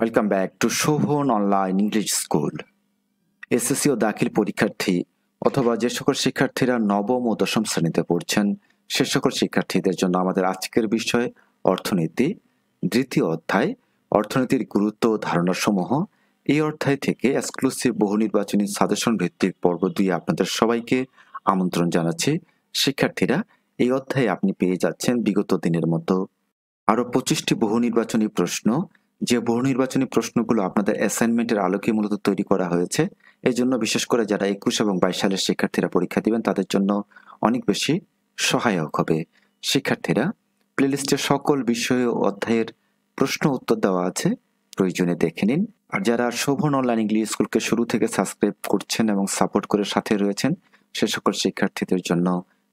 welcome back to Shovon online English school SSC ও দাখিল পরীক্ষার্থী অথবা যে সকল শিক্ষার্থীরা নবম ও দশম শ্রেণীতে পড়ছেন সে সকল শিক্ষার্থীদের জন্য আমাদের আজকের বিষয় অর্থনীতি দ্বিতীয় অধ্যায় অর্থনীতির গুরুত্ব ও সমূহ এই অধ্যায় থেকে এক্সক্লুসিভ বহু নির্বাচনী সাজেশন ভিত্তিক পর্ব দুই আপনাদের সবাইকে আমন্ত্রণ জানাচ্ছি শিক্ষার্থীরা এই অধ্যায়ে আপনি পেয়ে যাচ্ছেন বিগত দিনের মতো আরও পঁচিশটি বহু নির্বাচনী প্রশ্ন যে বহু নির্বাচনী প্রশ্নগুলো আপনাদের অ্যাসাইনমেন্টের আলোকে মূলত তৈরি করা হয়েছে এই জন্য বিশেষ করে যারা একুশ এবং বাইশ সালের শিক্ষার্থীরা পরীক্ষা দিবেন তাদের জন্য অনেক বেশি সহায়ক হবে শিক্ষার্থীরা প্লেলিস্টে সকল বিষয় ও অধ্যায়ের প্রশ্ন উত্তর দেওয়া আছে প্রয়োজনে দেখে নিন আর যারা শোভন অনলাইন ইংলিশ স্কুলকে শুরু থেকে সাবস্ক্রাইব করছেন এবং সাপোর্ট করে সাথে রয়েছেন সে সকল শিক্ষার্থীদের জন্য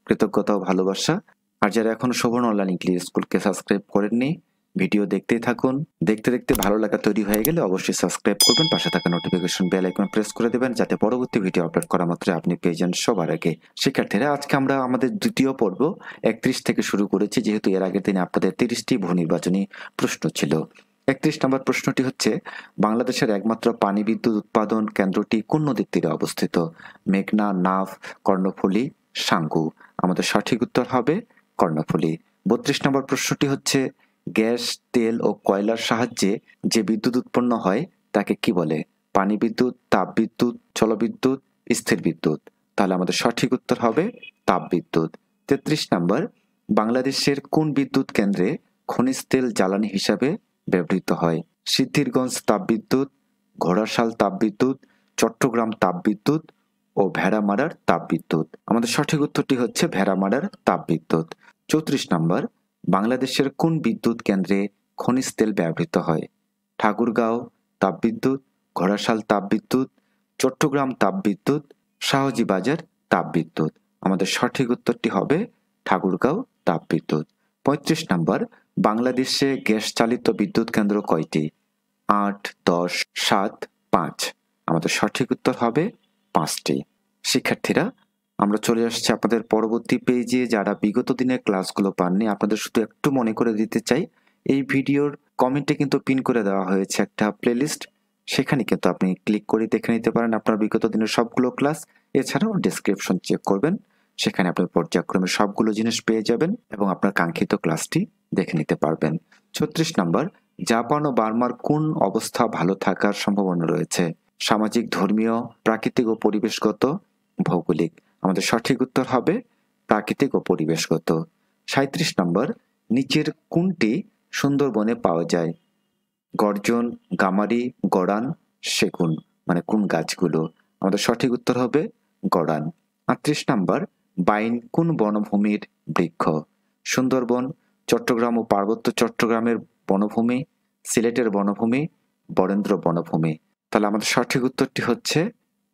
কৃতজ্ঞতা ও ভালোবাসা আর যারা এখন শোভন অনলাইন ইংলিশ স্কুলকে সাবস্ক্রাইব করেননি ভিডিও দেখতেই থাকুন দেখতে দেখতে ভালো লাগা তৈরি হয়ে গেলে অবশ্যই সাবস্ক্রাইব করবেন পাশে থাকা নোটিফিকেশন বেল আইকন প্রেস করে দেবেন যাতে পরবর্তী ভিডিও আপলোড করা মাত্র আপনি পেয়ে যান সবার আগে শিক্ষার্থীরা আজকে আমরা আমাদের দ্বিতীয় পর্ব একত্রিশ থেকে শুরু করেছি যেহেতু এর আগের দিনে আপনাদের তিরিশটি ভূ নির্বাচনী প্রশ্ন ছিল একত্রিশ নম্বর প্রশ্নটি হচ্ছে বাংলাদেশের একমাত্র পানি বিদ্যুৎ উৎপাদন কেন্দ্রটি কোন নদীর তীরে অবস্থিত মেঘনা নাভ কর্ণফুলি সাঙ্গু আমাদের সঠিক উত্তর হবে কর্ণফুলি বত্রিশ নম্বর প্রশ্নটি হচ্ছে গ্যাস তেল ও কয়লার সাহায্যে যে বিদ্যুৎ উৎপন্ন হয় তাকে কি বলে পানি বিদ্যুৎ তাপবিদ্যুৎ জলবিদ্যুৎ স্থির বিদ্যুৎ তাহলে আমাদের সঠিক উত্তর হবে তাপবিদ্যুৎ তেত্রিশ নম্বর বাংলাদেশের কোন বিদ্যুৎ কেন্দ্রে খনিজ তেল জ্বালানি হিসাবে ব্যবহৃত হয় সিদ্ধিরগঞ্জ তাপবিদ্যুৎ ঘোড়াশাল তাপবিদ্যুৎ চট্টগ্রাম তাপবিদ্যুৎ ও ভেড়ামারার তাপবিদ্যুৎ আমাদের সঠিক উত্তরটি হচ্ছে ভেড়ামারার তাপবিদ্যুৎ চৌত্রিশ নম্বর বাংলাদেশের কোন বিদ্যুৎ কেন্দ্রে খনিজ তেল ব্যবহৃত হয় ঠাকুরগাঁও তাপবিদ্যুৎ ঘোড়াশাল তাপবিদ্যুৎ চট্টগ্রাম তাপবিদ্যুৎ শাহজিবাজার তাপবিদ্যুৎ আমাদের সঠিক উত্তরটি হবে ঠাকুরগাঁও তাপবিদ্যুৎ পঁয়ত্রিশ নম্বর বাংলাদেশে গ্যাস চালিত বিদ্যুৎ কেন্দ্র কয়টি আট দশ সাত পাঁচ আমাদের সঠিক উত্তর হবে পাঁচটি শিক্ষার্থীরা আমরা চলে আসছি আপনাদের পরবর্তী পেজে যারা বিগত দিনের ক্লাসগুলো পাননি আপনাদের শুধু একটু মনে করে দিতে চাই এই ভিডিওর কমেন্টে কিন্তু পিন করে দেওয়া হয়েছে একটা প্লেলিস্ট সেখানে কিন্তু আপনি ক্লিক করে দেখে নিতে পারেন আপনার বিগত দিনের সবগুলো ক্লাস এছাড়াও ডিসক্রিপশন চেক করবেন সেখানে আপনি পর্যায়ক্রমে সবগুলো জিনিস পেয়ে যাবেন এবং আপনার কাঙ্ক্ষিত ক্লাসটি দেখে নিতে পারবেন ছত্রিশ নম্বর জাপান ও বার্মার কোন অবস্থা ভালো থাকার সম্ভাবনা রয়েছে সামাজিক ধর্মীয় প্রাকৃতিক ও পরিবেশগত ভৌগোলিক আমাদের সঠিক উত্তর হবে প্রাকৃতিক ও পরিবেশগত সাঁত্রিশ নম্বর নিচের কোনটি সুন্দরবনে পাওয়া যায় গর্জন গামারি গড়ান সেগুন মানে কোন গাছগুলো আমাদের সঠিক উত্তর হবে গড়ান আটত্রিশ নম্বর বাইন কোন বনভূমির বৃক্ষ সুন্দরবন চট্টগ্রাম ও পার্বত্য চট্টগ্রামের বনভূমি সিলেটের বনভূমি বরেন্দ্র বনভূমি তাহলে আমাদের সঠিক উত্তরটি হচ্ছে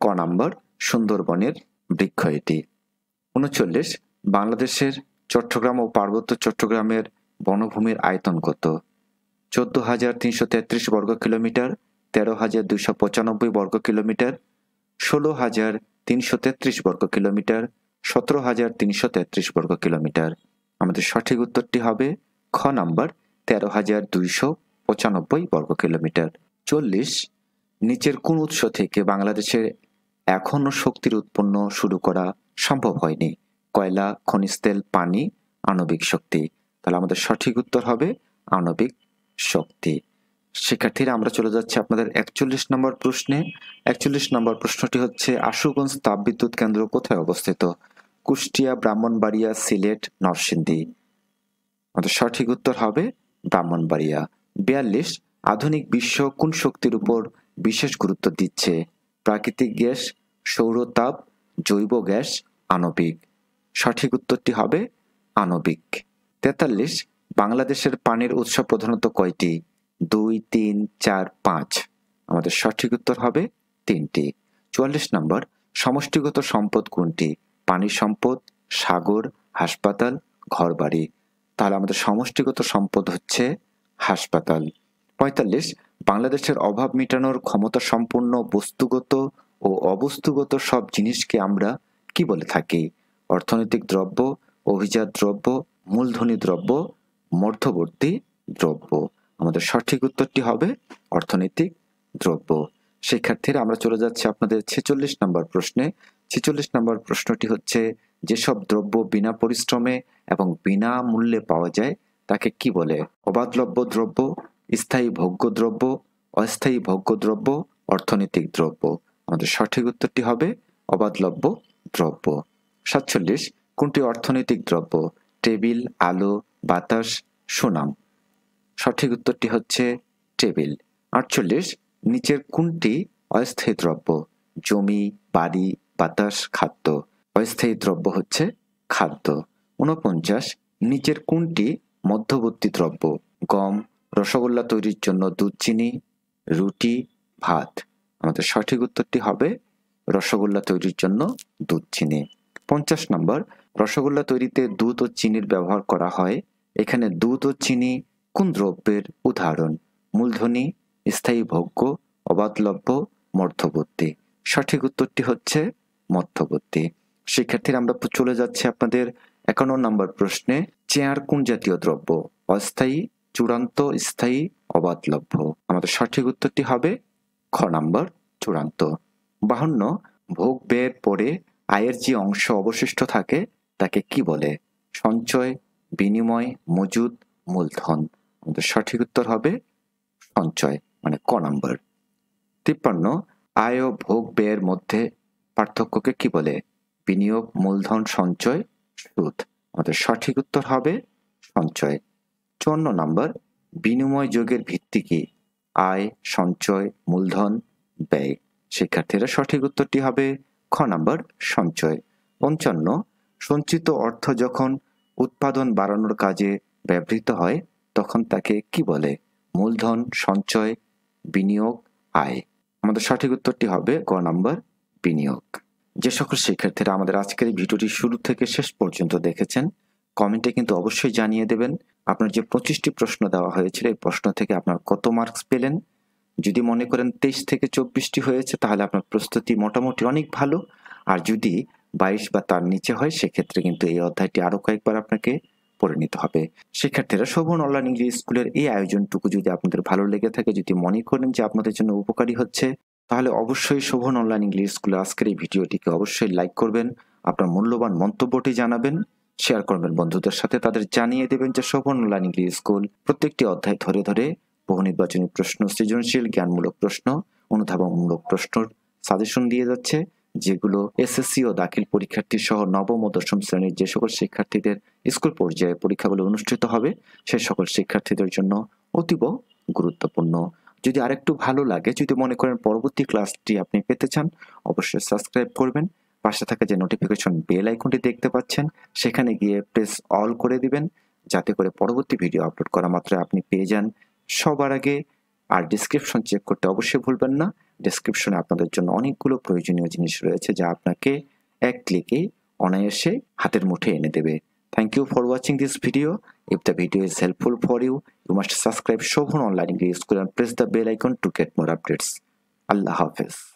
ক নম্বর সুন্দরবনের বৃক্ষ এটি উনচল্লিশ বাংলাদেশের চট্টগ্রাম ও পার্বত্য চট্টগ্রামের বনভূমির আয়তন কত চোদ্দ হাজার তিনশো তেত্রিশ বর্গ কিলোমিটার তেরো হাজার দুইশো পঁচানব্বই বর্গ কিলোমিটার ষোলো হাজার তিনশো তেত্রিশ বর্গ কিলোমিটার সতেরো হাজার তিনশো তেত্রিশ বর্গ কিলোমিটার আমাদের সঠিক উত্তরটি হবে খ নাম্বার তেরো হাজার দুইশো পঁচানব্বই বর্গ কিলোমিটার চল্লিশ নিচের কোন উৎস থেকে বাংলাদেশের এখনও শক্তির উৎপন্ন শুরু করা সম্ভব হয়নি কয়লা খনিজ তেল পানি আণবিক শক্তি তাহলে আমাদের সঠিক উত্তর হবে আণবিক শক্তি শিক্ষার্থীরা আমরা চলে যাচ্ছি আপনাদের একচল্লিশ নম্বর প্রশ্নে একচল্লিশ নম্বর প্রশ্নটি হচ্ছে আশুগঞ্জ তাপবিদ্যুৎ কেন্দ্র কোথায় অবস্থিত কুষ্টিয়া ব্রাহ্মণবাড়িয়া সিলেট নরসিংদী আমাদের সঠিক উত্তর হবে ব্রাহ্মণবাড়িয়া বিয়াল্লিশ আধুনিক বিশ্ব কোন শক্তির উপর বিশেষ গুরুত্ব দিচ্ছে প্রাকৃতিক গ্যাস সৌরতাপ জৈব গ্যাস আণবিক সঠিক উত্তরটি হবে আণবিক তেতাল্লিশ বাংলাদেশের পানির উৎস প্রধানত কয়টি দুই তিন চার পাঁচ আমাদের সঠিক উত্তর হবে তিনটি চুয়াল্লিশ নম্বর সমষ্টিগত সম্পদ কোনটি পানি সম্পদ সাগর হাসপাতাল ঘরবাড়ি তাহলে আমাদের সমষ্টিগত সম্পদ হচ্ছে হাসপাতাল পঁয়তাল্লিশ বাংলাদেশের অভাব মেটানোর ক্ষমতা সম্পন্ন বস্তুগত ও অবস্তুগত সব জিনিসকে আমরা কি বলে থাকি অর্থনৈতিক দ্রব্য অভিজাত দ্রব্য মূলধনী দ্রব্য মধ্যবর্তী দ্রব্য আমাদের সঠিক উত্তরটি হবে অর্থনৈতিক দ্রব্য শিক্ষার্থীরা আমরা চলে যাচ্ছি আপনাদের ছেচল্লিশ নম্বর প্রশ্নে ছেচল্লিশ নম্বর প্রশ্নটি হচ্ছে যেসব দ্রব্য বিনা পরিশ্রমে এবং বিনা মূল্যে পাওয়া যায় তাকে কি বলে অবাধলভ্য দ্রব্য স্থায়ী ভোগ্যদ্রব্য অস্থায়ী ভোগ্যদ্রব্য অর্থনৈতিক দ্রব্য আমাদের সঠিক উত্তরটি হবে অবাধলভ্য দ্রব্য সাতচল্লিশ কোনটি অর্থনৈতিক দ্রব্য টেবিল আলো বাতাস সুনাম সঠিক উত্তরটি হচ্ছে টেবিল আটচল্লিশ নিচের কোনটি অস্থায়ী দ্রব্য জমি বাড়ি বাতাস খাদ্য অস্থায়ী দ্রব্য হচ্ছে খাদ্য ঊনপঞ্চাশ নিচের কোনটি মধ্যবর্তী দ্রব্য গম রসগোল্লা তৈরির জন্য দুধ চিনি রুটি ভাত আমাদের সঠিক উত্তরটি হবে রসগোল্লা তৈরির জন্য দুধ চিনি পঞ্চাশ নম্বর রসগোল্লা তৈরিতে দুধ ও চিনির ব্যবহার করা হয় এখানে দুধ ও চিনি কোন দ্রব্যের উদাহরণ মূলধনী স্থায়ী ভোগ্য অবাধলভ্য মধ্যবর্তী সঠিক উত্তরটি হচ্ছে মধ্যবর্তী শিক্ষার্থীর আমরা চলে যাচ্ছি আপনাদের একান্ন নম্বর প্রশ্নে চেয়ার কোন জাতীয় দ্রব্য অস্থায়ী চূড়ান্ত স্থায়ী অবাধলভ্য আমাদের সঠিক উত্তরটি হবে খ নাম্বার চূড়ান্ত বাহান্ন ভোগ ব্যয়ের পরে আয়ের যে অংশ অবশিষ্ট থাকে তাকে কি বলে সঞ্চয় বিনিময় মজুদ মূলধন আমাদের সঠিক উত্তর হবে সঞ্চয় মানে ক নাম্বার তিপ্পান্ন আয় ও ভোগ ব্যয়ের মধ্যে পার্থক্যকে কি বলে বিনিয়োগ মূলধন সঞ্চয় সুদ আমাদের সঠিক উত্তর হবে সঞ্চয় চুয়ান্ন নম্বর বিনিময় যোগের ভিত্তিকে আয় সঞ্চয় মূলধন ব্যয় শিক্ষার্থীরা সঠিক উত্তরটি হবে খ নম্বর সঞ্চয় পঞ্চান্ন সঞ্চিত অর্থ যখন উৎপাদন বাড়ানোর কাজে ব্যবহৃত হয় তখন তাকে কি বলে মূলধন সঞ্চয় বিনিয়োগ আয় আমাদের সঠিক উত্তরটি হবে গ নম্বর বিনিয়োগ যে সকল শিক্ষার্থীরা আমাদের আজকের এই ভিডিওটি শুরু থেকে শেষ পর্যন্ত দেখেছেন কমেন্টে কিন্তু অবশ্যই জানিয়ে দেবেন আপনার যে পঁচিশটি প্রশ্ন দেওয়া হয়েছিল এই প্রশ্ন থেকে আপনার কত মার্কস পেলেন যদি মনে করেন তেইশ থেকে চব্বিশটি হয়েছে তাহলে আপনার প্রস্তুতি মোটামুটি অনেক ভালো আর যদি বাইশ বা তার নিচে হয় সেক্ষেত্রে কিন্তু এই অধ্যায়টি আরও কয়েকবার আপনাকে পড়ে নিতে হবে শিক্ষার্থীরা শোভন অনলাইন ইংলিশ স্কুলের এই আয়োজনটুকু যদি আপনাদের ভালো লেগে থাকে যদি মনে করেন যে আপনাদের জন্য উপকারী হচ্ছে তাহলে অবশ্যই শোভন অনলাইন ইংলিশ স্কুলের আজকের এই ভিডিওটিকে অবশ্যই লাইক করবেন আপনার মূল্যবান মন্তব্যটি জানাবেন শেয়ার করবেন বন্ধুদের সাথে তাদের জানিয়ে দেবেন যে সুবর্ণলা ইংলিশ স্কুল প্রত্যেকটি অধ্যায় ধরে ধরে বহু নির্বাচনী প্রশ্ন সৃজনশীল জ্ঞানমূলক প্রশ্ন অনুধাবনমূলক প্রশ্ন সাজেশন দিয়ে যাচ্ছে যেগুলো এসএসসি ও দাখিল পরীক্ষার্থী সহ নবম ও দশম শ্রেণীর যে সকল শিক্ষার্থীদের স্কুল পর্যায়ে পরীক্ষাগুলো অনুষ্ঠিত হবে সে সকল শিক্ষার্থীদের জন্য অতীব গুরুত্বপূর্ণ যদি আরেকটু ভালো লাগে যদি মনে করেন পরবর্তী ক্লাসটি আপনি পেতে চান অবশ্যই সাবস্ক্রাইব করবেন পাশে থাকা যে নোটিফিকেশন বেল আইকনটি দেখতে পাচ্ছেন সেখানে গিয়ে প্রেস অল করে দিবেন যাতে করে পরবর্তী ভিডিও আপলোড করা মাত্র আপনি পেয়ে যান সবার আগে আর ডিসক্রিপশন চেক করতে অবশ্যই ভুলবেন না ডিসক্রিপশনে আপনাদের জন্য অনেকগুলো প্রয়োজনীয় জিনিস রয়েছে যা আপনাকে এক ক্লিকে অনায়াসে হাতের মুঠে এনে দেবে thank you for watching this video if the video is helpful for you you must subscribe Shovon online school and press the bell icon to get more updates আল্লাহ হাফেজ